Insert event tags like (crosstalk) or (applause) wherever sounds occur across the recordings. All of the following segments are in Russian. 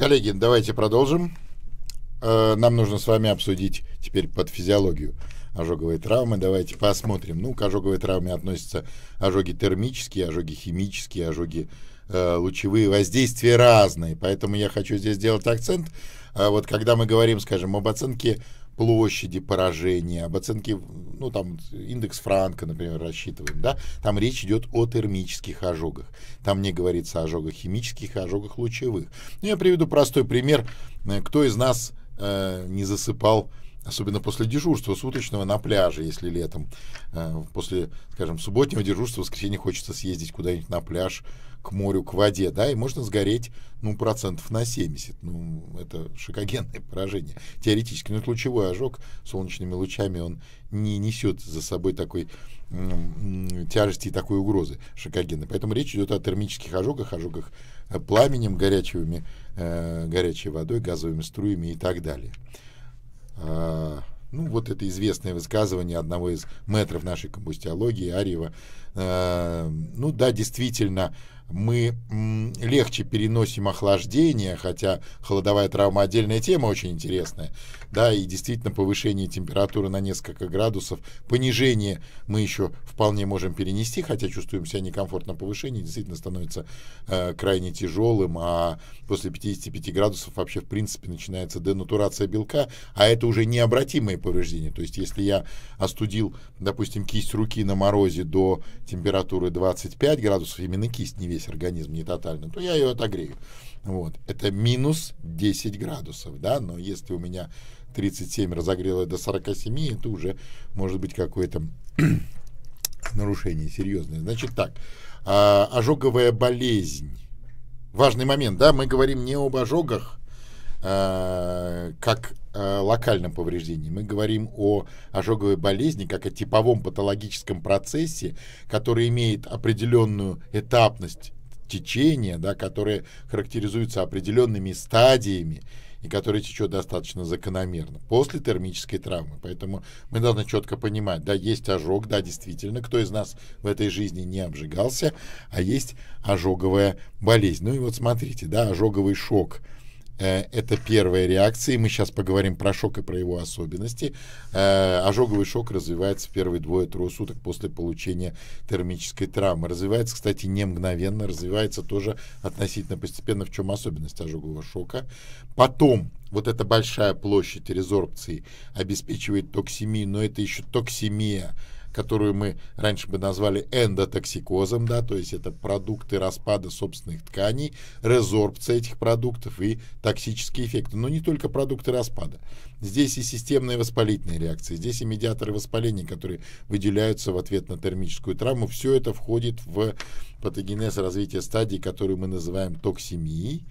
Коллеги, давайте продолжим. Э, нам нужно с вами обсудить теперь под физиологию ожоговые травмы. Давайте посмотрим. Ну, к ожоговой травме относятся ожоги термические, ожоги химические, ожоги э, лучевые. Воздействия разные. Поэтому я хочу здесь сделать акцент. А вот когда мы говорим, скажем, об оценке площади поражения, об оценке, ну там индекс Франка, например, рассчитываем, да, там речь идет о термических ожогах. Там не говорится о ожогах химических, а о ожогах лучевых. Ну, я приведу простой пример. Э, кто из нас э, не засыпал особенно после дежурства суточного на пляже, если летом, э, после, скажем, субботнего дежурства, в воскресенье хочется съездить куда-нибудь на пляж, к морю, к воде, да, и можно сгореть, ну, процентов на 70, ну, это шикогенное поражение, теоретически, но это лучевой ожог, солнечными лучами он не несет за собой такой тяжести и такой угрозы шокогенной, поэтому речь идет о термических ожогах, ожогах э, пламенем, горячими, э, горячей водой, газовыми струями и так далее. А, ну, вот это известное высказывание одного из мэтров нашей комбустиологии, Арьева. А, ну, да, действительно, мы легче переносим охлаждение, хотя холодовая травма отдельная тема очень интересная, да, и действительно повышение температуры на несколько градусов, понижение мы еще вполне можем перенести, хотя чувствуем себя некомфортно, повышение действительно становится э, крайне тяжелым, а после 55 градусов вообще в принципе начинается денатурация белка, а это уже необратимые повреждения, то есть если я остудил, допустим, кисть руки на морозе до температуры 25 градусов, именно кисть не весит, здесь организм не тотальный, то я ее отогрею. Вот. Это минус 10 градусов, да, но если у меня 37 разогрело до 47, это уже может быть какое-то (clears throat) нарушение серьезное. Значит так, а, ожоговая болезнь. Важный момент, да, мы говорим не об ожогах, а, как а, локальном повреждении. Мы говорим о ожоговой болезни как о типовом патологическом процессе, который имеет определенную этапность течение, да, которое характеризуется определенными стадиями и которое течет достаточно закономерно после термической травмы. Поэтому мы должны четко понимать, да, есть ожог, да, действительно, кто из нас в этой жизни не обжигался, а есть ожоговая болезнь. Ну и вот смотрите, да, ожоговый шок – Э, это первая реакция, и мы сейчас поговорим про шок и про его особенности. Э, ожоговый шок развивается в первые двое-трое суток после получения термической травмы. Развивается, кстати, не мгновенно, развивается тоже относительно постепенно, в чем особенность ожогового шока. Потом вот эта большая площадь резорбции обеспечивает токсемию, но это еще токсемия, которую мы раньше бы назвали эндотоксикозом, да, то есть это продукты распада собственных тканей, резорбция этих продуктов и токсические эффекты. Но не только продукты распада. Здесь и системные воспалительные реакции, здесь и медиаторы воспаления, которые выделяются в ответ на термическую травму. Все это входит в патогенез развития стадии, которую мы называем токсемией.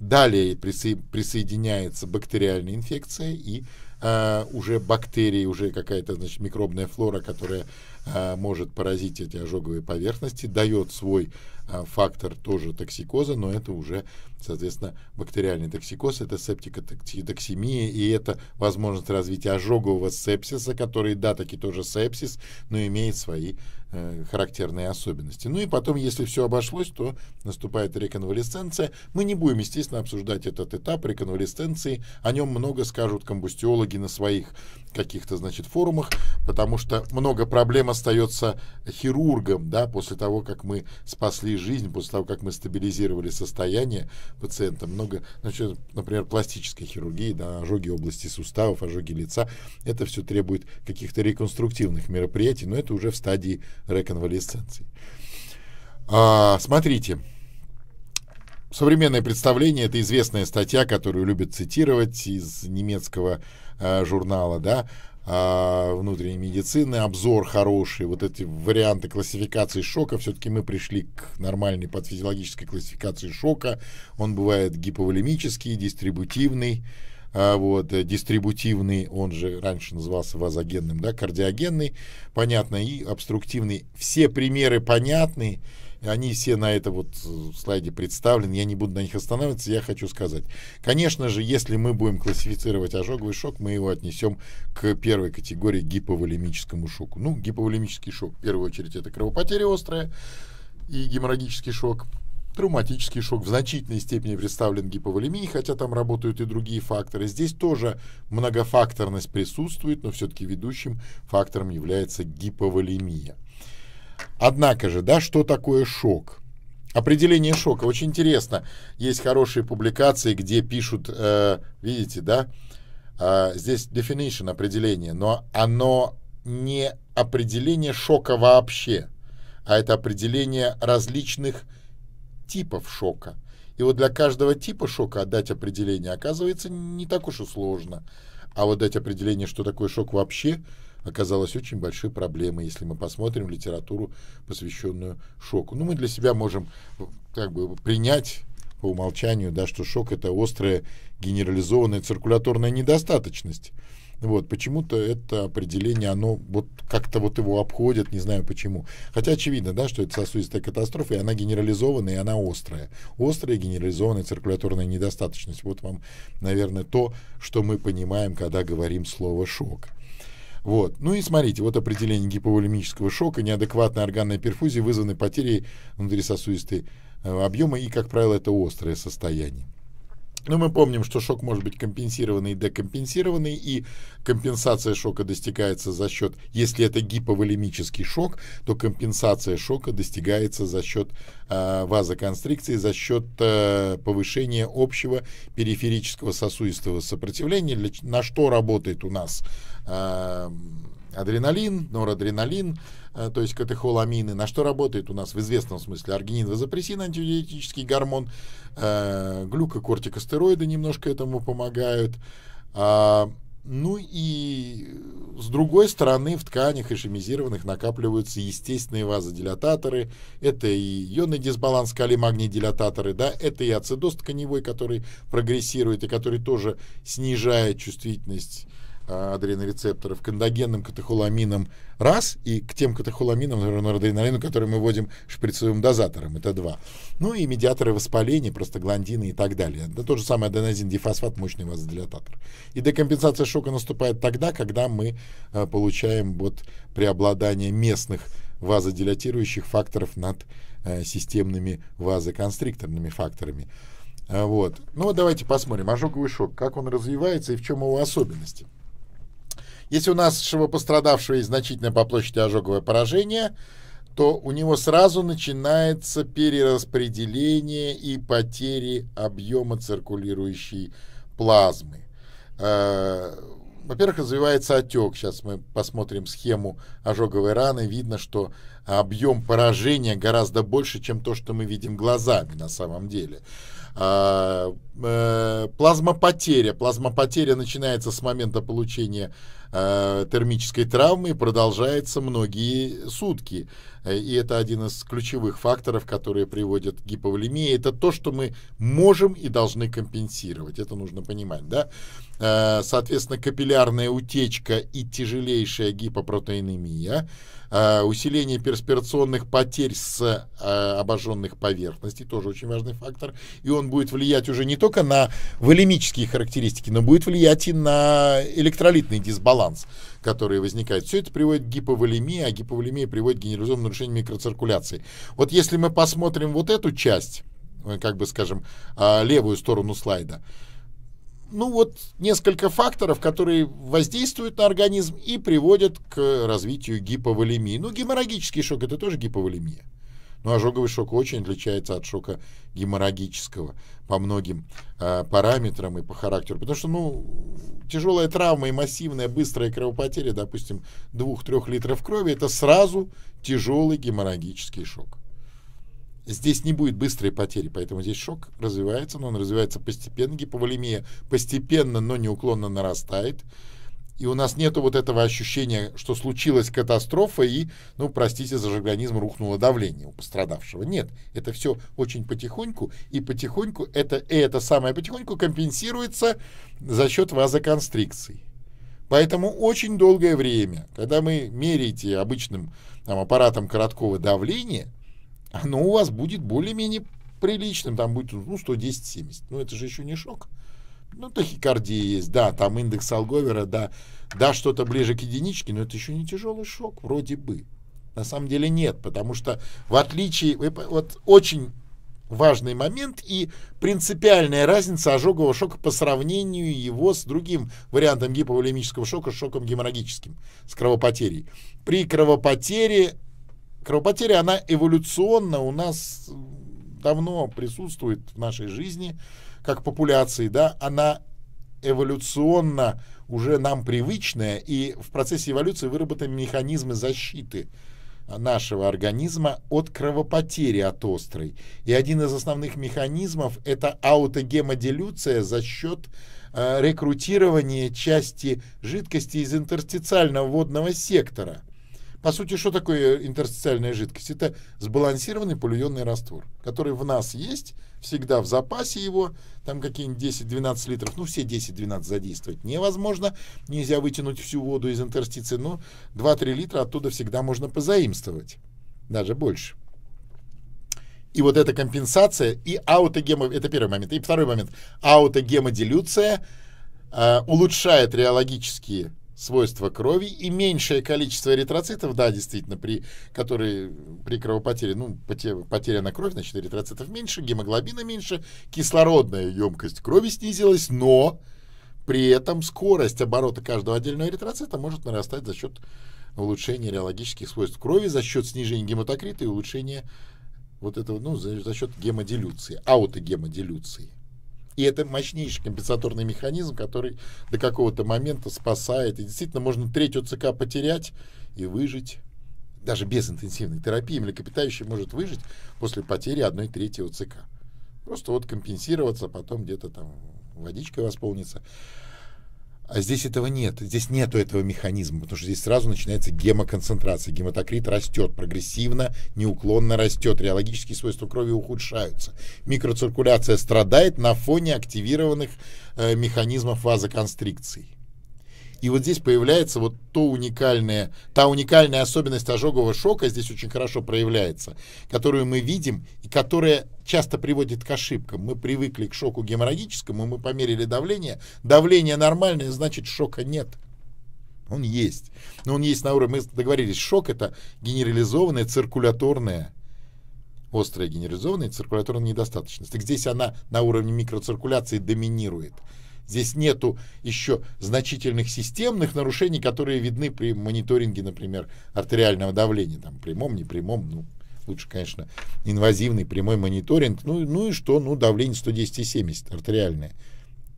Далее присо присоединяется бактериальная инфекция и э, уже бактерии, уже какая-то значит, микробная флора, которая э, может поразить эти ожоговые поверхности, дает свой а, фактор тоже токсикоза, но это уже, соответственно, бактериальный токсикоз, это септикотоксимия, и это возможность развития ожогового сепсиса, который, да, таки тоже сепсис, но имеет свои э, характерные особенности. Ну и потом, если все обошлось, то наступает реконвалесценция. Мы не будем, естественно, обсуждать этот этап реконвалесценции. О нем много скажут комбустиологи на своих каких-то, значит, форумах, потому что много проблем остается хирургом, да, после того, как мы спасли жизни, после того, как мы стабилизировали состояние пациента, много, значит, например, пластической хирургии, да, ожоги области суставов, ожоги лица, это все требует каких-то реконструктивных мероприятий, но это уже в стадии реконвалесценции. А, смотрите, современное представление, это известная статья, которую любят цитировать из немецкого Э, журнала, да, а, внутренней медицины, обзор хороший, вот эти варианты классификации шока, все-таки мы пришли к нормальной подфизиологической классификации шока, он бывает гиповолемический, дистрибутивный, а, вот, э, дистрибутивный, он же раньше назывался вазогенным, да, кардиогенный, понятно, и обструктивный. Все примеры понятны, они все на этом вот э, слайде представлены. Я не буду на них останавливаться. Я хочу сказать. Конечно же, если мы будем классифицировать ожоговый шок, мы его отнесем к первой категории гиповолемическому шоку. Ну, гиповолемический шок, в первую очередь, это кровопотеря острая и геморрагический шок. Травматический шок в значительной степени представлен гиповолемией, хотя там работают и другие факторы. Здесь тоже многофакторность присутствует, но все-таки ведущим фактором является гиповолемия. Однако же, да, что такое шок? Определение шока. Очень интересно. Есть хорошие публикации, где пишут, э, видите, да, э, здесь definition, определение, но оно не определение шока вообще, а это определение различных типов шока. И вот для каждого типа шока отдать определение оказывается не так уж и сложно. А вот дать определение, что такое шок вообще – оказалась очень большой проблемой, если мы посмотрим литературу, посвященную шоку. Ну, мы для себя можем э, как бы принять по умолчанию, да, что шок — это острая генерализованная циркуляторная недостаточность. Вот, почему-то это определение, оно вот как-то вот его обходят, не знаю почему. Хотя очевидно, да, что это сосудистая катастрофа, и она генерализованная, и она острая. Острая генерализованная циркуляторная недостаточность. Вот вам, наверное, то, что мы понимаем, когда говорим слово «шок». Вот. Ну и смотрите, вот определение гиповолемического шока, неадекватная органная перфузия вызваны потерей внутрисосудистой э, объема и, как правило, это острое состояние. Ну, мы помним, что шок может быть компенсированный и декомпенсированный, и компенсация шока достигается за счет, если это гиповолемический шок, то компенсация шока достигается за счет э, вазоконстрикции, за счет э, повышения общего периферического сосудистого сопротивления, для, на что работает у нас э, адреналин, норадреналин, э, то есть катехоламины, на что работает у нас в известном смысле аргинин, вазопрессин, антидиуретический гормон, э, глюкокортикостероиды немножко этому помогают. А, ну и с другой стороны в тканях ишемизированных накапливаются естественные вазодилататоры, это и ионный дисбаланс калий-магний-дилататоры, да, это и ацидоз тканевой, который прогрессирует и который тоже снижает чувствительность Э, адренорецепторов к эндогенным катехоламинам раз и к тем катехоламинам, норадреналину, которые мы вводим шприцевым дозатором, это два. Ну и медиаторы воспаления, просто гландины и так далее. Это то же самое аденозин дифосфат, мощный вазодилататор. И декомпенсация шока наступает тогда, когда мы э, получаем вот преобладание местных вазодилатирующих факторов над э, системными вазоконстрикторными факторами. Э, вот. Ну, давайте посмотрим. Ожоговый шок, как он развивается и в чем его особенности. Если у нашего пострадавшего есть значительное по площади ожоговое поражение, то у него сразу начинается перераспределение и потери объема циркулирующей плазмы. Э, во-первых, развивается отек. Сейчас мы посмотрим схему ожоговой раны. Видно, что объем поражения гораздо больше, чем то, что мы видим глазами на самом деле. А, э, плазмопотеря. Плазмопотеря начинается с момента получения Э, термической травмы продолжается многие сутки. Э, и это один из ключевых факторов, которые приводят к гиповолемии, это то, что мы можем и должны компенсировать. Это нужно понимать, да? Э, соответственно, капиллярная утечка и тяжелейшая гипопротеинемия, э, усиление перспирационных потерь с обожженных поверхностей, тоже очень важный фактор, и он будет влиять уже не только на волемические характеристики, но будет влиять и на электролитный дисбаланс, который возникает. Все это приводит к гиповолемии, а гиповолемия приводит к генерализованному нарушению микроциркуляции. Вот если мы посмотрим вот эту часть, э, как бы скажем, а, левую сторону слайда, ну вот несколько факторов, которые воздействуют на организм и приводят к развитию гиповолемии. Ну, геморрагический шок это тоже гиповолемия. Но ну, ожоговый шок очень отличается от шока геморрагического по многим э, параметрам и по характеру. Потому что, ну, тяжелая травма и массивная быстрая кровопотеря, допустим, 2-3 литров крови, это сразу тяжелый геморрагический шок. Здесь не будет быстрой потери, поэтому здесь шок развивается, но он развивается постепенно. Гиповолемия постепенно, но неуклонно нарастает и у нас нету вот этого ощущения, что случилась катастрофа и, ну, простите за жаргонизм, рухнуло давление у пострадавшего. Нет, это все очень потихоньку, и потихоньку это, и это самое потихоньку компенсируется за счет вазоконстрикций. Поэтому очень долгое время, когда мы меряете обычным там, аппаратом короткого давления, оно у вас будет более-менее приличным, там будет ну, 110-70. но ну, это же еще не шок ну, тахикардия есть, да, там индекс Алговера, да, да, что-то ближе к единичке, но это еще не тяжелый шок, вроде бы. На самом деле нет, потому что в отличие, вот очень важный момент и принципиальная разница ожогового шока по сравнению его с другим вариантом гиповолемического шока, шоком геморрагическим, с кровопотерей. При кровопотере, кровопотеря, она эволюционно у нас давно присутствует в нашей жизни, как популяции, да, она эволюционно уже нам привычная, и в процессе эволюции выработаны механизмы защиты нашего организма от кровопотери от острой. И один из основных механизмов – это аутогемоделюция за счет э, рекрутирования части жидкости из интерстициального водного сектора. По сути, что такое э, интерстициальная жидкость? Это сбалансированный полуйонный раствор, который в нас есть – всегда в запасе его, там какие-нибудь 10-12 литров, ну все 10-12 задействовать невозможно, нельзя вытянуть всю воду из интерстиции, но 2-3 литра оттуда всегда можно позаимствовать, даже больше. И вот эта компенсация и аутогема это первый момент. И второй момент, аутогемодилюция э, улучшает реологические свойства крови и меньшее количество эритроцитов, да, действительно, при, которые при кровопотере, ну, потеря на кровь, значит, эритроцитов меньше, гемоглобина меньше, кислородная емкость крови снизилась, но при этом скорость оборота каждого отдельного эритроцита может нарастать за счет улучшения реологических свойств крови, за счет снижения гематокрита и улучшения вот этого, ну, за, за счет гемодилюции, аутогемодилюции. И это мощнейший компенсаторный механизм, который до какого-то момента спасает. И действительно можно треть ЦК потерять и выжить. Даже без интенсивной терапии млекопитающий может выжить после потери одной трети ОЦК. Просто вот компенсироваться, а потом где-то там водичкой восполнится. А здесь этого нет. Здесь нету этого механизма, потому что здесь сразу начинается гемоконцентрация. Гематокрит растет прогрессивно, неуклонно растет. Реологические свойства крови ухудшаются. Микроциркуляция страдает на фоне активированных э, механизмов вазоконстрикции. И вот здесь появляется вот то уникальное, та уникальная особенность ожогового шока здесь очень хорошо проявляется, которую мы видим и которая часто приводит к ошибкам. Мы привыкли к шоку геморрагическому, мы померили давление. Давление нормальное, значит шока нет. Он есть. Но он есть на уровне, мы договорились, шок это генерализованная циркуляторная острая генерализованная циркуляторная недостаточность. Так здесь она на уровне микроциркуляции доминирует. Здесь нету еще значительных системных нарушений, которые видны при мониторинге, например, артериального давления, там, прямом, непрямом, ну, лучше, конечно, инвазивный прямой мониторинг. Ну, ну и что? Ну, давление 110,70 артериальное.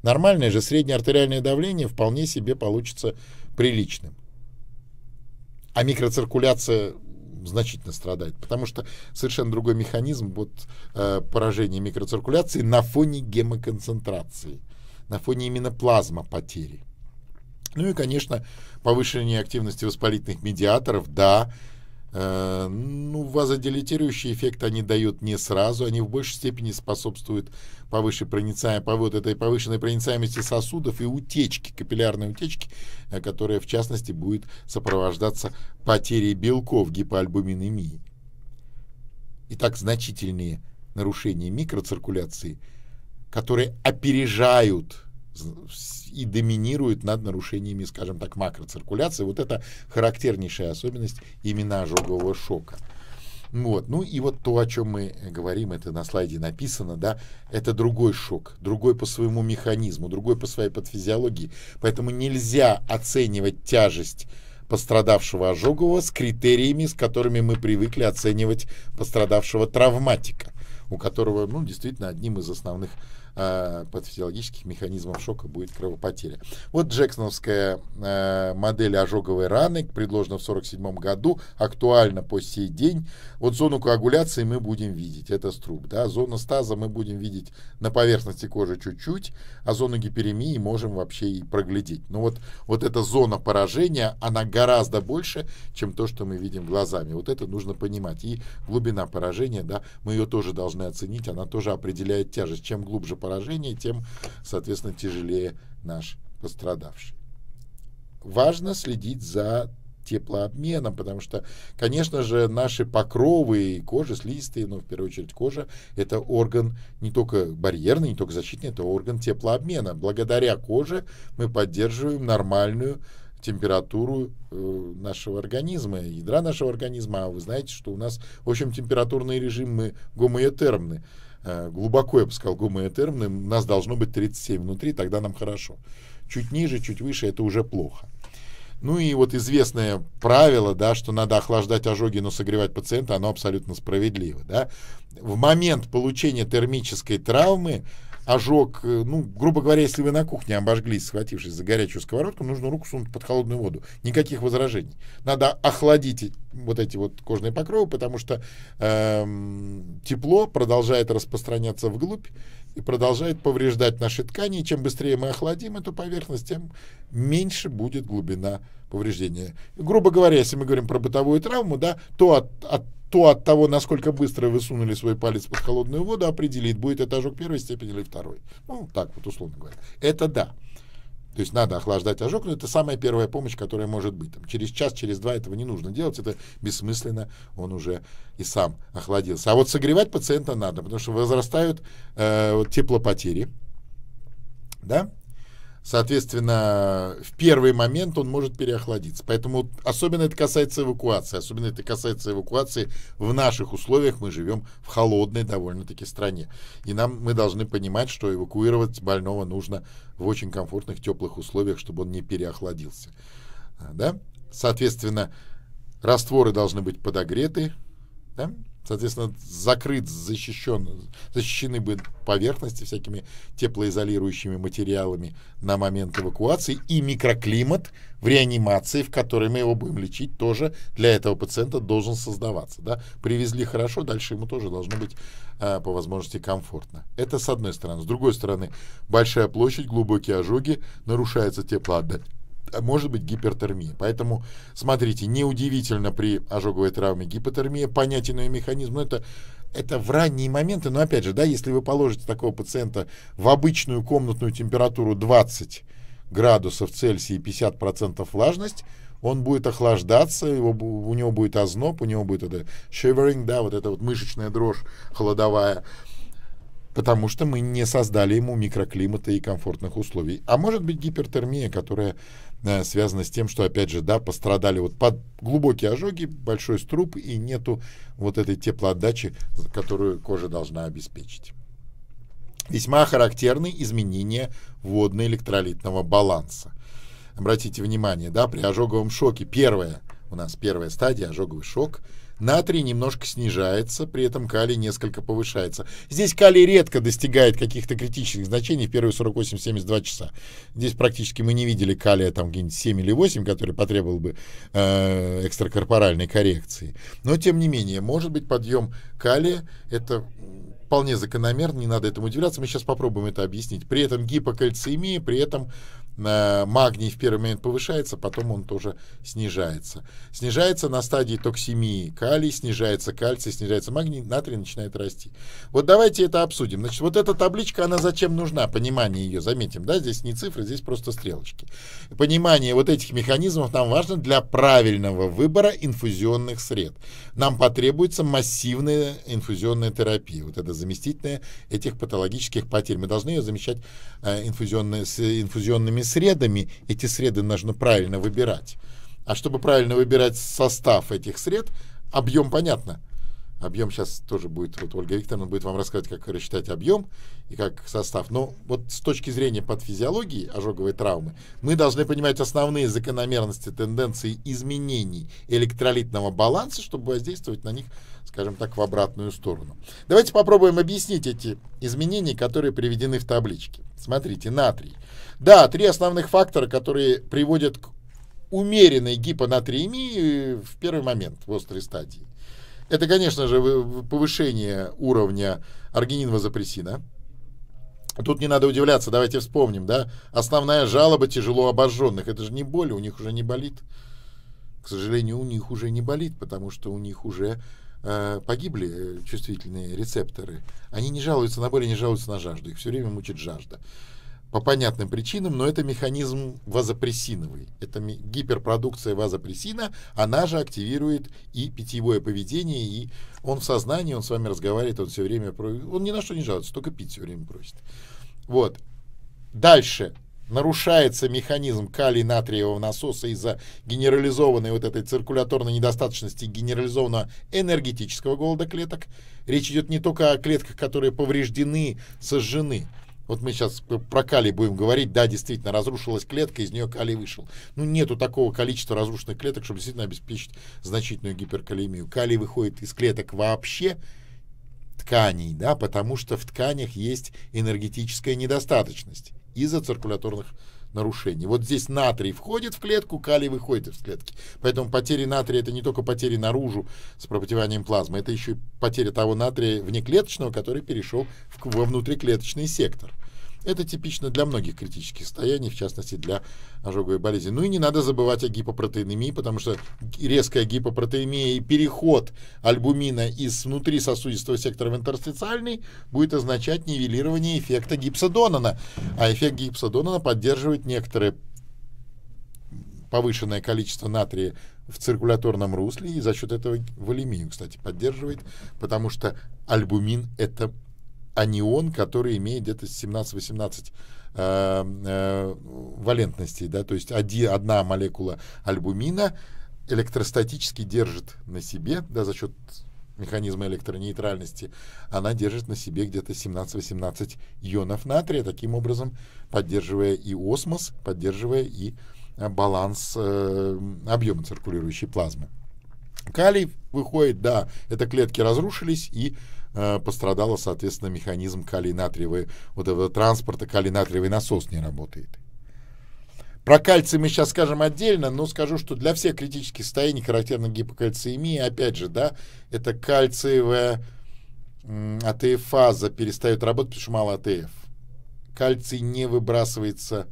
Нормальное же среднее артериальное давление вполне себе получится приличным. А микроциркуляция значительно страдает, потому что совершенно другой механизм вот, э, поражения микроциркуляции на фоне гемоконцентрации на фоне именно плазма потери. Ну и, конечно, повышение активности воспалительных медиаторов, да, э, ну, вазодилатирующий эффект они дают не сразу, они в большей степени способствуют повыше проницаем, повод этой повышенной проницаемости сосудов и утечки, капиллярной утечки, э, которая, в частности, будет сопровождаться потерей белков гипоальбуминемии. Итак, значительные нарушения микроциркуляции – которые опережают и доминируют над нарушениями, скажем так, макроциркуляции. Вот это характернейшая особенность именно ожогового шока. Вот. Ну и вот то, о чем мы говорим, это на слайде написано, да, это другой шок, другой по своему механизму, другой по своей подфизиологии. Поэтому нельзя оценивать тяжесть пострадавшего ожогового с критериями, с которыми мы привыкли оценивать пострадавшего травматика, у которого, ну, действительно, одним из основных Э, под патофизиологических механизмов шока будет кровопотеря. Вот Джексоновская э, модель ожоговой раны, предложена в 1947 году, актуальна по сей день. Вот зону коагуляции мы будем видеть, это струб. Да? Зону стаза мы будем видеть на поверхности кожи чуть-чуть, а зону гиперемии можем вообще и проглядеть. Но вот, вот эта зона поражения, она гораздо больше, чем то, что мы видим глазами. Вот это нужно понимать. И глубина поражения, да, мы ее тоже должны оценить, она тоже определяет тяжесть. Чем глубже поражение, поражение, тем, соответственно, тяжелее наш пострадавший. Важно следить за теплообменом, потому что, конечно же, наши покровы и кожа, слизистые, но ну, в первую очередь кожа, это орган не только барьерный, не только защитный, это орган теплообмена. Благодаря коже мы поддерживаем нормальную температуру э, нашего организма, ядра нашего организма. А вы знаете, что у нас, в общем, температурный режим мы гомоэтермны. Э, глубоко, я бы сказал, у нас должно быть 37 внутри, тогда нам хорошо. Чуть ниже, чуть выше, это уже плохо. Ну и вот известное правило, да, что надо охлаждать ожоги, но согревать пациента, оно абсолютно справедливо. Да? В момент получения термической травмы ожог, э, ну, грубо говоря, если вы на кухне обожглись, схватившись за горячую сковородку, нужно руку сунуть под холодную воду. Никаких возражений. Надо охладить вот эти вот кожные покровы, потому что э, тепло продолжает распространяться вглубь и продолжает повреждать наши ткани. И чем быстрее мы охладим эту поверхность, тем меньше будет глубина повреждения. Грубо говоря, если мы говорим про бытовую травму, да, то от, от то от того, насколько быстро вы сунули свой палец под холодную воду, определит, будет это ожог первой степени или второй. Ну, так вот, условно говоря. Это да. То есть надо охлаждать ожог, но это самая первая помощь, которая может быть. Там, через час, через два этого не нужно делать, это бессмысленно, он уже и сам охладился. А вот согревать пациента надо, потому что возрастают э, теплопотери, да, Соответственно, в первый момент он может переохладиться. Поэтому особенно это касается эвакуации. Особенно это касается эвакуации в наших условиях. Мы живем в холодной довольно-таки стране. И нам мы должны понимать, что эвакуировать больного нужно в очень комфортных, теплых условиях, чтобы он не переохладился. Да? Соответственно, растворы должны быть подогреты. Да? Соответственно, закрыт, защищен, защищены бы поверхности всякими теплоизолирующими материалами на момент эвакуации. И микроклимат в реанимации, в которой мы его будем лечить, тоже для этого пациента должен создаваться. Да? Привезли хорошо, дальше ему тоже должно быть э, по возможности комфортно. Это с одной стороны. С другой стороны, большая площадь, глубокие ожоги, нарушается теплоотдача может быть гипертермия. Поэтому, смотрите, неудивительно при ожоговой травме гипотермия, понятен ее механизм, но это это в ранние моменты, но опять же, да, если вы положите такого пациента в обычную комнатную температуру 20 градусов Цельсия и 50% влажность, он будет охлаждаться, его, у него будет озноб, у него будет это shivering, да, вот эта вот мышечная дрожь холодовая, потому что мы не создали ему микроклимата и комфортных условий. А может быть гипертермия, которая Э, связано с тем, что, опять же, да, пострадали вот под глубокие ожоги, большой струп, и нету вот этой теплоотдачи, которую кожа должна обеспечить. Весьма характерны изменения водно-электролитного баланса. Обратите внимание, да, при ожоговом шоке первое у нас первая стадия, ожоговый шок – Натрий немножко снижается, при этом калий несколько повышается. Здесь калий редко достигает каких-то критических значений в первые 48-72 часа. Здесь практически мы не видели калия там где-нибудь 7 или 8, который потребовал бы э, экстракорпоральной коррекции. Но тем не менее, может быть подъем калия это вполне закономерно, не надо этому удивляться. Мы сейчас попробуем это объяснить. При этом гипокальцемия, при этом магний в первый момент повышается, потом он тоже снижается. Снижается на стадии токсемии калий, снижается кальций, снижается магний, натрий начинает расти. Вот давайте это обсудим. Значит, вот эта табличка, она зачем нужна? Понимание ее, заметим, да, здесь не цифры, здесь просто стрелочки. Понимание вот этих механизмов нам важно для правильного выбора инфузионных сред. Нам потребуется массивная инфузионная терапия, вот это заместительная этих патологических потерь. Мы должны ее замещать э, инфузионные, с инфузионными разными средами, эти среды нужно правильно выбирать. А чтобы правильно выбирать состав этих сред, объем понятно. Объем сейчас тоже будет, вот Ольга Викторовна будет вам рассказывать, как рассчитать объем и как состав. Но вот с точки зрения подфизиологии ожоговой травмы, мы должны понимать основные закономерности, тенденции изменений электролитного баланса, чтобы воздействовать на них скажем так, в обратную сторону. Давайте попробуем объяснить эти изменения, которые приведены в табличке. Смотрите, натрий. Да, три основных фактора, которые приводят к умеренной гипонатриемии э, в первый момент, в острой стадии. Это, конечно же, повышение уровня аргинин-вазопрессина. Тут не надо удивляться, давайте вспомним, да? Основная жалоба тяжело обожженных. Это же не боль, у них уже не болит. К сожалению, у них уже не болит, потому что у них уже Э, погибли э, чувствительные рецепторы, они не жалуются на боль, не жалуются на жажду. Их все время мучит жажда. По понятным причинам, но это механизм вазопрессиновый. Это гиперпродукция вазопрессина, она же активирует и питьевое поведение, и он в сознании, он с вами разговаривает, он все время... Он ни на что не жалуется, только пить все время просит. Вот. Дальше нарушается механизм калий-натриевого насоса из-за генерализованной вот этой циркуляторной недостаточности, генерализованного энергетического голода клеток. Речь идет не только о клетках, которые повреждены, сожжены. Вот мы сейчас про калий будем говорить. Да, действительно, разрушилась клетка, из нее калий вышел. Ну, нету такого количества разрушенных клеток, чтобы действительно обеспечить значительную гиперкалемию. Калий выходит из клеток вообще, тканей, да, потому что в тканях есть энергетическая недостаточность из-за циркуляторных нарушений. Вот здесь натрий входит в клетку, калий выходит из клетки. Поэтому потери натрия это не только потери наружу с пропотеванием плазмы, это еще и потеря того натрия внеклеточного, который перешел в, во внутриклеточный сектор. Это типично для многих критических состояний, в частности для ожоговой болезни. Ну и не надо забывать о гипопротеинемии, потому что резкая гипопротеинемия и переход альбумина из внутрисосудистого сектора в интерстициальный будет означать нивелирование эффекта гипсодонана. А эффект гипсодонана поддерживает некоторое повышенное количество натрия в циркуляторном русле и за счет этого волемию, кстати, поддерживает, потому что альбумин – это а не он, который имеет где-то 17-18 э, э, валентностей, да, то есть оди, одна молекула альбумина электростатически держит на себе, да, за счет механизма электронейтральности, она держит на себе где-то 17-18 ионов натрия, таким образом поддерживая и осмос, поддерживая и э, баланс э, объема циркулирующей плазмы. Калий выходит, да, это клетки разрушились и Э, пострадала, соответственно, механизм калий-натриевой, вот этого транспорта, калий-натриевый насос не работает. Про кальций мы сейчас скажем отдельно, но скажу, что для всех критических состояний характерна гипокальциемия. Опять же, да, это кальциевая АТФ-фаза перестает работать, потому что мало АТФ. Кальций не выбрасывается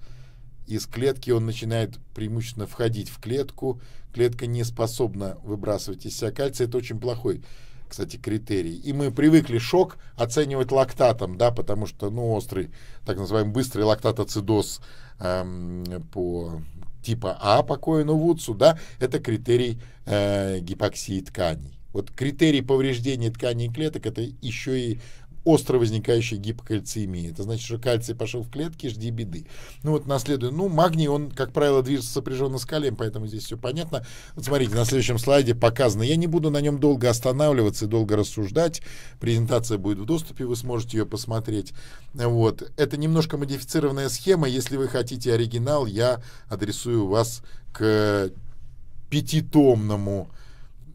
из клетки, он начинает преимущественно входить в клетку. Клетка не способна выбрасывать из себя кальций. Это очень плохой кстати, критерий. И мы привыкли шок оценивать лактатом, да, потому что, ну, острый, так называемый быстрый лактатоцидоз эм, по типа А по Коину Вудсу, да, это критерий э, гипоксии тканей. Вот критерий повреждения тканей и клеток это еще и остро возникающая гипокальциемия. Это значит, что кальций пошел в клетки, жди беды. Ну вот наследую, ну магний, он, как правило, движется сопряженно с калием, поэтому здесь все понятно. Вот смотрите, на следующем слайде показано. Я не буду на нем долго останавливаться и долго рассуждать. Презентация будет в доступе, вы сможете ее посмотреть. Вот. Это немножко модифицированная схема. Если вы хотите оригинал, я адресую вас к пятитомному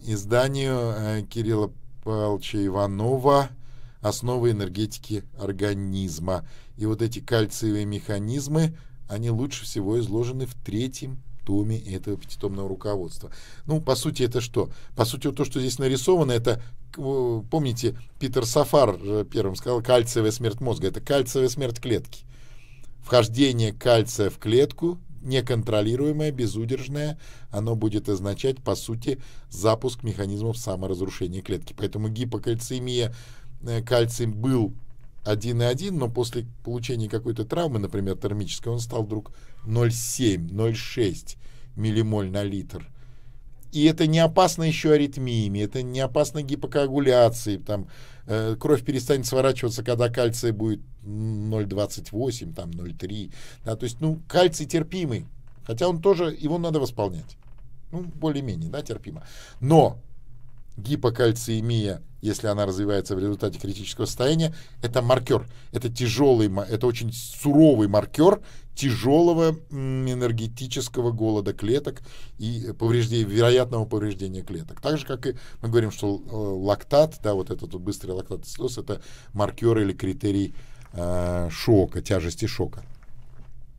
изданию э, Кирилла Павловича Иванова основы энергетики организма. И вот эти кальциевые механизмы, они лучше всего изложены в третьем томе этого пятитомного руководства. Ну, по сути, это что? По сути, вот то, что здесь нарисовано, это, помните, Питер Сафар первым сказал, кальциевая смерть мозга. Это кальциевая смерть клетки. Вхождение кальция в клетку, неконтролируемое, безудержное, оно будет означать, по сути, запуск механизмов саморазрушения клетки. Поэтому гипокальцемия Э, кальций был 1,1, но после получения какой-то травмы, например, термической, он стал вдруг 0,7, 0,6 миллимоль на литр. И это не опасно еще аритмиями, это не опасно гипокоагуляцией. Там, э, кровь перестанет сворачиваться, когда кальция будет 0,28, там 0,3. Да, то есть, ну, кальций терпимый. Хотя он тоже, его надо восполнять. Ну, более-менее, да, терпимо. Но гипокальциемия если она развивается в результате критического состояния, это маркер. Это тяжелый, это очень суровый маркер тяжелого энергетического голода клеток и повреждения, вероятного повреждения клеток. Так же, как и мы говорим, что э, лактат, да, вот этот вот быстрый лактат это маркер или критерий э, шока, тяжести шока.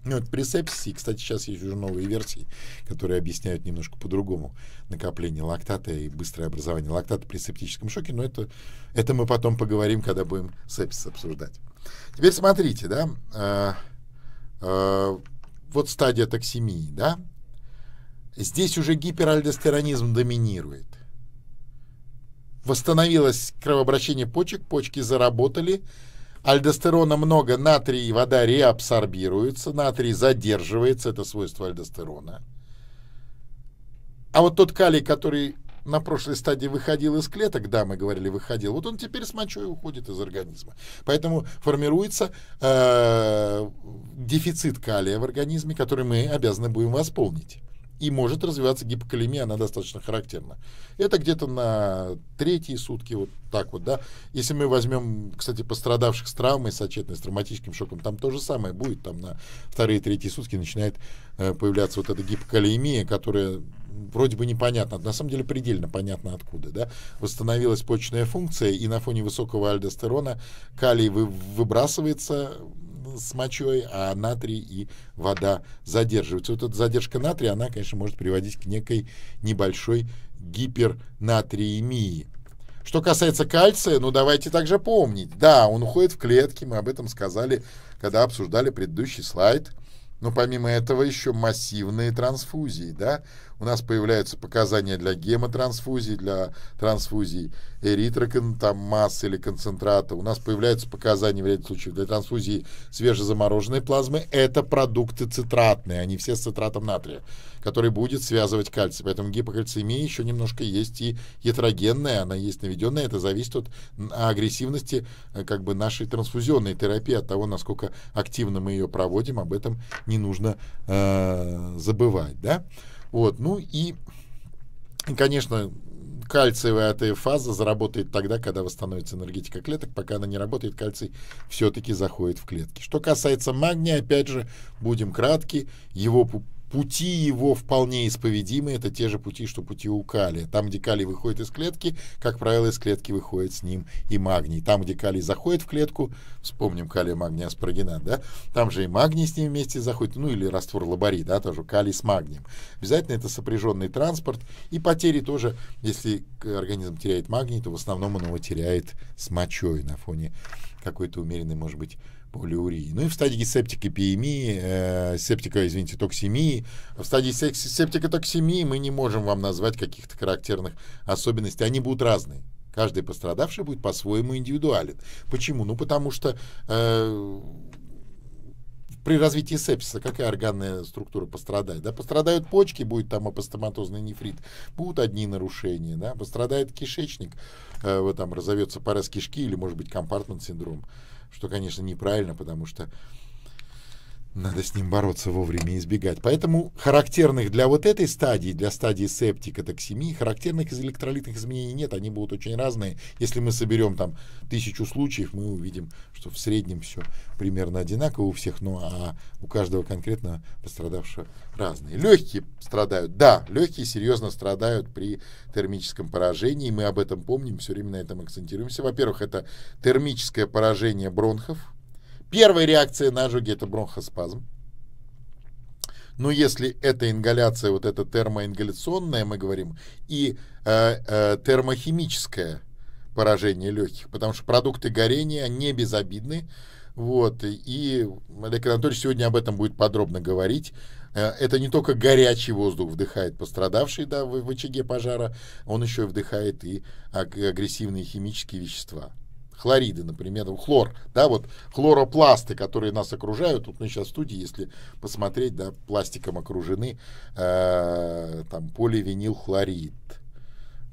Ну, вот пресепсис, и, кстати, сейчас есть уже новые версии, которые объясняют немножко по-другому накопление лактата и быстрое образование лактата при септическом шоке, но это, это мы потом поговорим, когда будем сепсис обсуждать. Теперь смотрите, да, э, э, вот стадия токсемии, да, здесь уже гиперальдостеронизм доминирует. Восстановилось кровообращение почек, почки заработали, альдостерона много, натрий и вода реабсорбируются, натрий задерживается, это свойство альдостерона. А вот тот калий, который на прошлой стадии выходил из клеток, да, мы говорили, выходил, вот он теперь с мочой уходит из организма. Поэтому формируется э, дефицит калия в организме, который мы обязаны будем восполнить и может развиваться гипокалемия, она достаточно характерна. Это где-то на третьи сутки, вот так вот, да. Если мы возьмем, кстати, пострадавших с травмой, сочетанной с травматическим шоком, там то же самое будет, там на вторые-третьи сутки начинает э, появляться вот эта гипокалемия, которая вроде бы непонятно, на самом деле предельно понятно откуда, да, восстановилась почечная функция, и на фоне высокого альдостерона калий вы, выбрасывается, с мочой, а натрий и вода задерживаются. Вот эта задержка натрия, она, конечно, может приводить к некой небольшой гипернатриемии. Что касается кальция, ну давайте также помнить. Да, он уходит в клетки, мы об этом сказали, когда обсуждали предыдущий слайд. Но помимо этого еще массивные трансфузии, да у нас появляются показания для гемотрансфузии, для трансфузии эритрокон, там масс или концентрата. У нас появляются показания в ряде случаев для трансфузии свежезамороженной плазмы. Это продукты цитратные, они а все с цитратом натрия, который будет связывать кальций. Поэтому гипокальцемия еще немножко есть и ятрогенная, она есть наведенная. Это зависит от агрессивности э, как бы нашей трансфузионной терапии, от того, насколько активно мы ее проводим. Об этом не нужно э, забывать. Да? Вот, ну и, конечно, кальциевая АТФ-фаза заработает тогда, когда восстановится энергетика клеток. Пока она не работает, кальций все-таки заходит в клетки. Что касается магния, опять же, будем кратки, его Пути его вполне исповедимы, это те же пути, что пути у калия. Там, где калий выходит из клетки, как правило, из клетки выходит с ним и магний. Там, где калий заходит в клетку, вспомним калия магния аспарагинат, да, там же и магний с ним вместе заходит, ну или раствор лабори, да, тоже калий с магнием. Обязательно это сопряженный транспорт и потери тоже, если организм теряет магний, то в основном он его теряет с мочой на фоне какой-то умеренной, может быть, полиурии. Ну и в стадии септикопиемии, э, септика, извините, токсемии. В стадии септикотоксемии мы не можем вам назвать каких-то характерных особенностей. Они будут разные. Каждый пострадавший будет по-своему индивидуален. Почему? Ну, потому что э, при развитии сепсиса какая органная структура пострадает? Да? Пострадают почки, будет там апостоматозный нефрит, будут одни нарушения. Да? Пострадает кишечник, э, там разовьется параз кишки или, может быть, компартмент-синдром. синдром что, конечно, неправильно, потому что надо с ним бороться вовремя и избегать. Поэтому характерных для вот этой стадии, для стадии септика, токсемии, характерных из электролитных изменений нет. Они будут очень разные. Если мы соберем там тысячу случаев, мы увидим, что в среднем все примерно одинаково у всех, ну а у каждого конкретно пострадавшего разные. Легкие страдают. Да, легкие серьезно страдают при термическом поражении. Мы об этом помним, все время на этом акцентируемся. Во-первых, это термическое поражение бронхов, Первая реакция на ожоги – это бронхоспазм. Но если это ингаляция, вот эта термоингаляционная, мы говорим, и э, э, термохимическое поражение легких, потому что продукты горения не безобидны. Вот, и Олег Анатольевич сегодня об этом будет подробно говорить. Э, это не только горячий воздух вдыхает пострадавший да, в, в очаге пожара, он еще и вдыхает и агрессивные химические вещества хлориды, например, хлор, да, вот хлоропласты, которые нас окружают, тут мы сейчас в студии, если посмотреть, да, пластиком окружены, э, там, поливинилхлорид,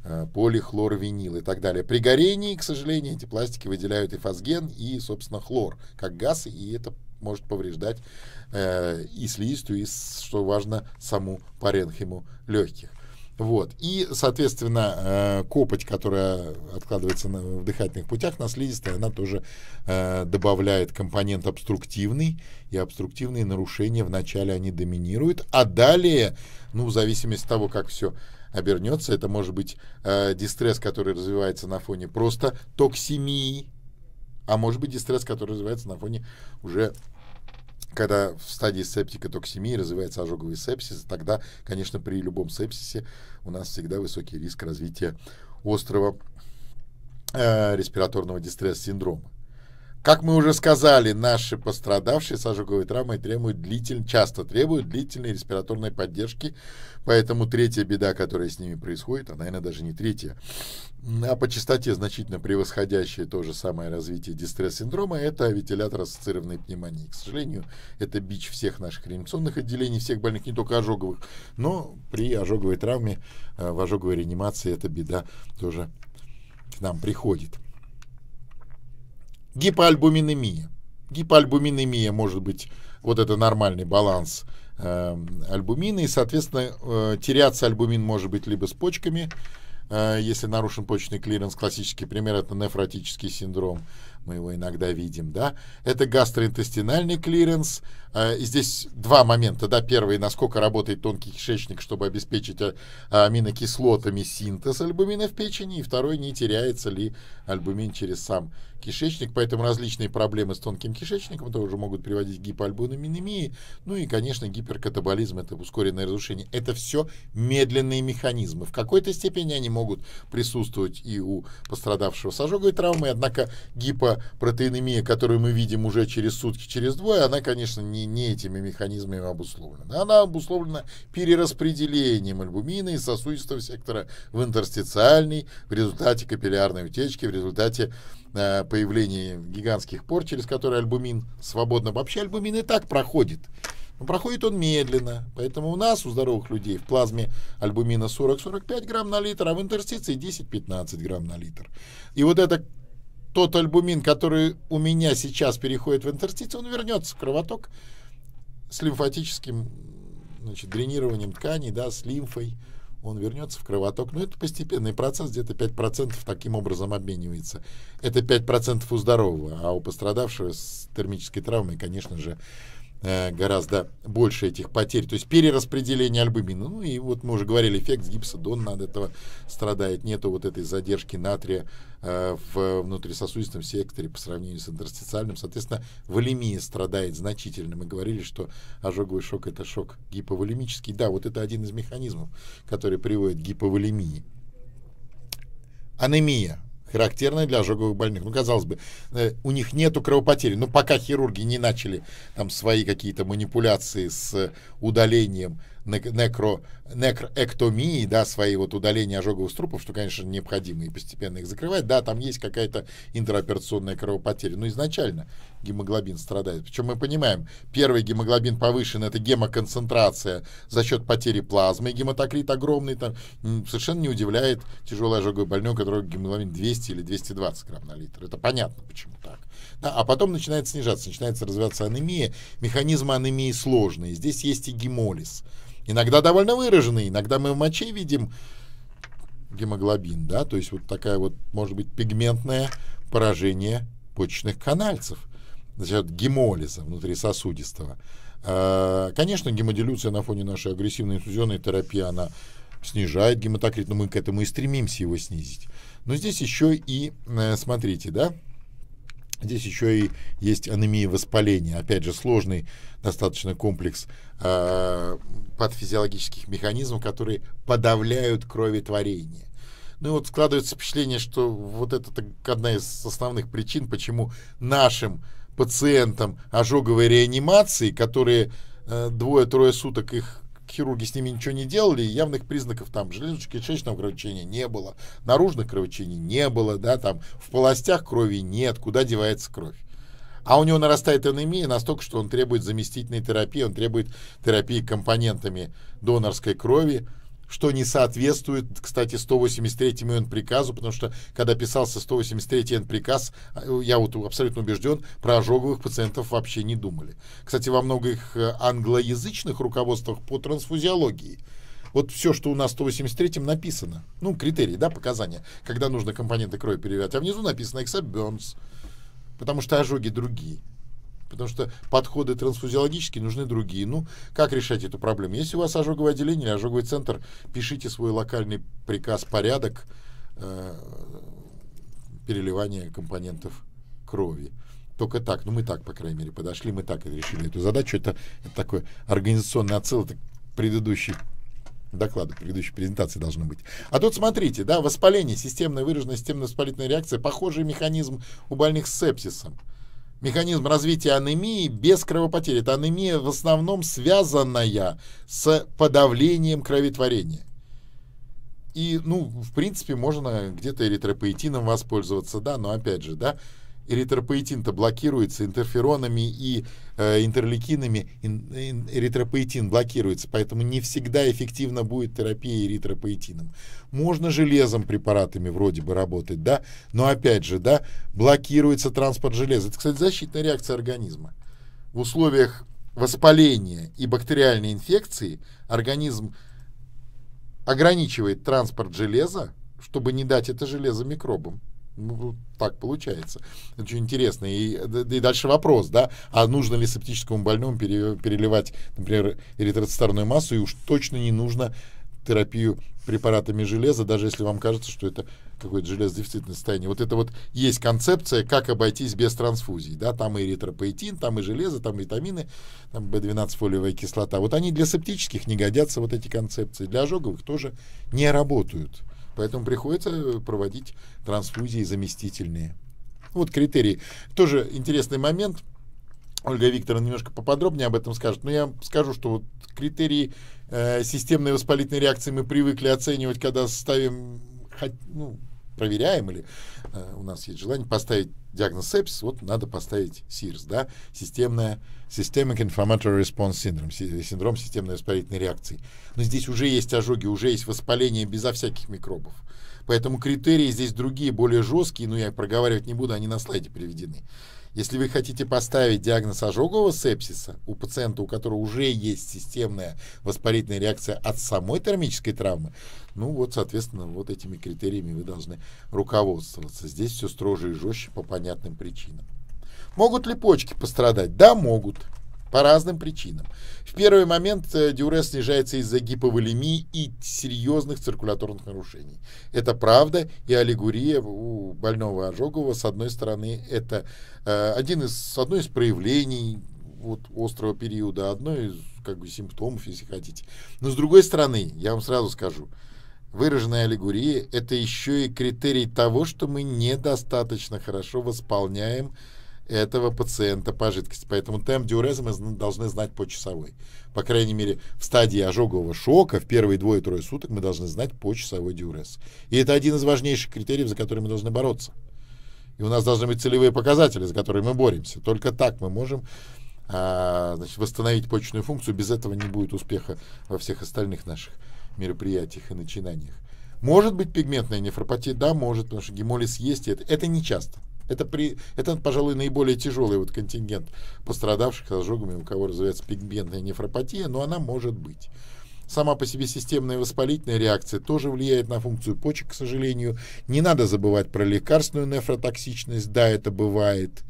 э, полихлорвинил и так далее. При горении, к сожалению, эти пластики выделяют и фосген, и, собственно, хлор, как газ, и это может повреждать э, и слизистую, и, что важно, саму паренхиму легких. Вот. И, соответственно, э, копоть, которая откладывается на, в дыхательных путях, слизистой, она тоже э, добавляет компонент обструктивный, и обструктивные нарушения вначале они доминируют, а далее, ну, в зависимости от того, как все обернется, это может быть э, дистресс, который развивается на фоне просто токсемии, а может быть дистресс, который развивается на фоне уже когда в стадии септика токсемии развивается ожоговый сепсис, тогда, конечно, при любом сепсисе у нас всегда высокий риск развития острого э, респираторного дистресс-синдрома. Как мы уже сказали, наши пострадавшие с ожоговой травмой требуют длитель, часто требуют длительной респираторной поддержки, поэтому третья беда, которая с ними происходит, а, наверное, даже не третья, а по частоте значительно превосходящее то же самое развитие дистресс-синдрома, это вентилятор-ассоциированной пневмонии. К сожалению, это бич всех наших реанимационных отделений, всех больных, не только ожоговых, но при ожоговой травме, э, в ожоговой реанимации эта беда тоже к нам приходит. Гипоальбуминемия. Гипоальбуминемия может быть вот это нормальный баланс э, альбумина, и, соответственно, э, теряться альбумин может быть либо с почками, э, если нарушен почечный клиренс, классический пример это нефротический синдром, мы его иногда видим, да, это гастроинтестинальный клиренс. А, здесь два момента, да, первый, насколько работает тонкий кишечник, чтобы обеспечить а, аминокислотами синтез альбумина в печени, и второй, не теряется ли альбумин через сам кишечник, поэтому различные проблемы с тонким кишечником тоже могут приводить к гипоальбуминемии, ну и, конечно, гиперкатаболизм, это ускоренное разрушение. Это все медленные механизмы. В какой-то степени они могут присутствовать и у пострадавшего с ожоговой травмой, однако гипо типа протеинемия, которую мы видим уже через сутки, через двое, она, конечно, не, не этими механизмами обусловлена. Она обусловлена перераспределением альбумина из сосудистого сектора в интерстициальный в результате капиллярной утечки, в результате э, появления гигантских пор, через которые альбумин свободно. Вообще альбумин и так проходит. Но проходит он медленно, поэтому у нас, у здоровых людей, в плазме альбумина 40-45 грамм на литр, а в интерстиции 10-15 грамм на литр. И вот эта тот альбумин, который у меня сейчас переходит в интерстиции, он вернется в кровоток с лимфатическим значит, дренированием тканей, да, с лимфой, он вернется в кровоток. Но это постепенный процесс, где-то 5% таким образом обменивается. Это 5% у здорового, а у пострадавшего с термической травмой, конечно же, Э, гораздо больше этих потерь, то есть перераспределение альбумина. Ну и вот мы уже говорили, эффект гипса Донна от этого страдает, нету вот этой задержки натрия э, в внутрисосудистом секторе по сравнению с интерстициальным, соответственно, волемия страдает значительно. Мы говорили, что ожоговый шок это шок гиповолемический, да, вот это один из механизмов, который приводит к гиповолемии. Анемия характерная для ожоговых больных. Ну, казалось бы, э, у них нет кровопотери. Но пока хирурги не начали там свои какие-то манипуляции с э, удалением некро, некроэктомии, да, свои вот удаления ожоговых струпов, что, конечно, необходимо и постепенно их закрывать. Да, там есть какая-то интероперационная кровопотеря, но изначально гемоглобин страдает. Причем мы понимаем, первый гемоглобин повышен, это гемоконцентрация за счет потери плазмы, гематокрит огромный, там совершенно не удивляет тяжелый ожоговый больной, у которого гемоглобин 200 или 220 грамм на литр. Это понятно, почему так. Да, а потом начинает снижаться, начинается развиваться анемия. Механизмы анемии сложные. Здесь есть и гемолиз. Иногда довольно выраженный, иногда мы в моче видим гемоглобин, да, то есть вот такая вот, может быть, пигментное поражение почечных канальцев за гемолиза внутрисосудистого. А, конечно, гемодилюция на фоне нашей агрессивной инфузионной терапии, она снижает гематокрит, но мы к этому и стремимся его снизить. Но здесь еще и, э, смотрите, да, Здесь еще и есть анемия воспаления. Опять же, сложный достаточно комплекс э, патофизиологических механизмов, которые подавляют кроветворение. Ну и вот складывается впечатление, что вот это одна из основных причин, почему нашим пациентам ожоговой реанимации, которые э, двое-трое суток их хирурги с ними ничего не делали, и явных признаков там железочно-кишечного кровотечения не было, наружных кровотечений не было, да, там в полостях крови нет, куда девается кровь. А у него нарастает анемия настолько, что он требует заместительной терапии, он требует терапии компонентами донорской крови, что не соответствует, кстати, 183-му НПриказу, потому что когда писался 183-й НПриказ, э, я вот абсолютно убежден, про ожоговых пациентов вообще не думали. Кстати, во многих э, англоязычных руководствах по трансфузиологии вот все, что у нас в 183 написано. Ну, критерии, да, показания, когда нужно компоненты крови перевирать. А внизу написано «Эксабернс», потому что ожоги другие потому что подходы трансфузиологические нужны другие. Ну, как решать эту проблему? Если у вас ожоговое отделение или ожоговый центр, пишите свой локальный приказ порядок э, переливания компонентов крови. Только так, ну мы так, по крайней мере, подошли, мы так и решили эту задачу. Это, это такой организационный отсыл, это предыдущий доклад, предыдущей презентации должно быть. А тут смотрите, да, воспаление, системная выраженная системно-воспалительная реакция, похожий механизм у больных с сепсисом механизм развития анемии без кровопотери. Это анемия в основном связанная с подавлением кроветворения. И, ну, в принципе, можно где-то эритропоэтином воспользоваться, да, но опять же, да, эритропоэтин-то блокируется интерферонами и э, интерлейкинами, ин, ин, эритропоэтин блокируется, поэтому не всегда эффективно будет терапия эритропоэтином. Можно железом препаратами вроде бы работать, да, но опять же, да, блокируется транспорт железа. Это, кстати, защитная реакция организма. В условиях воспаления и бактериальной инфекции организм ограничивает транспорт железа, чтобы не дать это железо микробам. Ну, так получается. Это очень интересно. И, и дальше вопрос, да, а нужно ли септическому больному пере, переливать, например, эритроцитарную массу, и уж точно не нужно терапию препаратами железа, даже если вам кажется, что это какое-то железодефицитное состояние. Вот это вот есть концепция, как обойтись без трансфузий. Да? Там и эритропоэтин, там и железо, там и витамины, там B12 фолиевая кислота. Вот они для септических не годятся, вот эти концепции. Для ожоговых тоже не работают. Поэтому приходится проводить трансфузии заместительные. Вот критерии. Тоже интересный момент. Ольга Викторовна немножко поподробнее об этом скажет. Но я скажу, что вот критерии э, системной воспалительной реакции мы привыкли оценивать, когда ставим ну, проверяем или э, у нас есть желание поставить диагноз сепсис, вот надо поставить СИРС, да, системная, Systemic Inflammatory Response Syndrome, синдром системной воспалительной реакции. Но здесь уже есть ожоги, уже есть воспаление безо всяких микробов. Поэтому критерии здесь другие, более жесткие, но я их проговаривать не буду, они на слайде приведены. Если вы хотите поставить диагноз ожогового сепсиса у пациента, у которого уже есть системная воспалительная реакция от самой термической травмы, ну вот, соответственно, вот этими критериями вы должны руководствоваться. Здесь все строже и жестче по понятным причинам. Могут ли почки пострадать? Да, могут. По разным причинам. В первый момент э, диурез снижается из-за гиповолемии и серьезных циркуляторных нарушений. Это правда, и аллегория у больного ожогового, с одной стороны, это э, один из, одно из проявлений вот, острого периода, одно из как бы, симптомов, если хотите. Но с другой стороны, я вам сразу скажу, выраженная аллегория – это еще и критерий того, что мы недостаточно хорошо восполняем этого пациента по жидкости. Поэтому темп диуреза мы должны знать по часовой. По крайней мере, в стадии ожогового шока в первые двое-трое суток мы должны знать по часовой диурез. И это один из важнейших критериев, за который мы должны бороться. И у нас должны быть целевые показатели, за которые мы боремся. Только так мы можем а, значит, восстановить почечную функцию. Без этого не будет успеха во всех остальных наших мероприятиях и начинаниях. Может быть пигментная нефропатия? Да, может, потому что гемолиз есть. это, это не часто. Это, при, это, пожалуй, наиболее тяжелый вот контингент пострадавших с ожогами, у кого развивается пигментная нефропатия, но она может быть. Сама по себе системная воспалительная реакция тоже влияет на функцию почек, к сожалению. Не надо забывать про лекарственную нефротоксичность. Да, это бывает.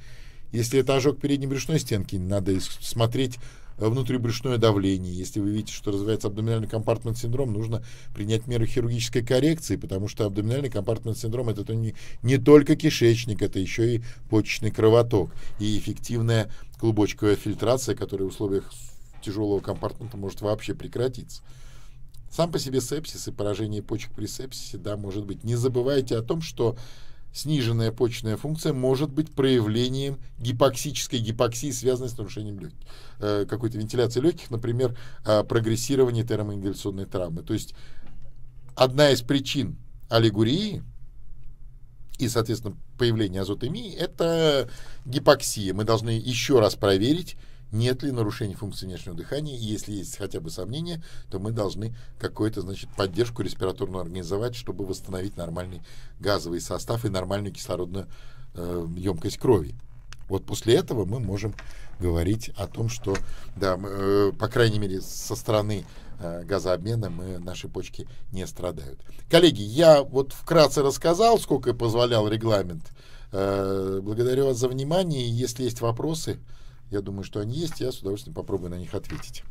Если это ожог передней брюшной стенки, надо смотреть внутрибрюшное давление. Если вы видите, что развивается абдоминальный компартмент синдром, нужно принять меры хирургической коррекции, потому что абдоминальный компартмент синдром это не, не только кишечник, это еще и почечный кровоток и эффективная клубочковая фильтрация, которая в условиях тяжелого компартмента может вообще прекратиться. Сам по себе сепсис и поражение почек при сепсисе, да, может быть. Не забывайте о том, что сниженная почечная функция может быть проявлением гипоксической гипоксии, связанной с нарушением э, какой-то вентиляции легких, например, э, прогрессирование термоингаляционной травмы. То есть одна из причин аллигурии и, соответственно, появления азотемии – это гипоксия. Мы должны еще раз проверить, нет ли нарушений функции внешнего дыхания, и если есть хотя бы сомнения, то мы должны какую-то, значит, поддержку респираторную организовать, чтобы восстановить нормальный газовый состав и нормальную кислородную э, емкость крови. Вот после этого мы можем говорить о том, что, да, э, по крайней мере, со стороны э, газообмена мы, наши почки не страдают. Коллеги, я вот вкратце рассказал, сколько позволял регламент. Э, благодарю вас за внимание. Если есть вопросы, я думаю, что они есть, я с удовольствием попробую на них ответить.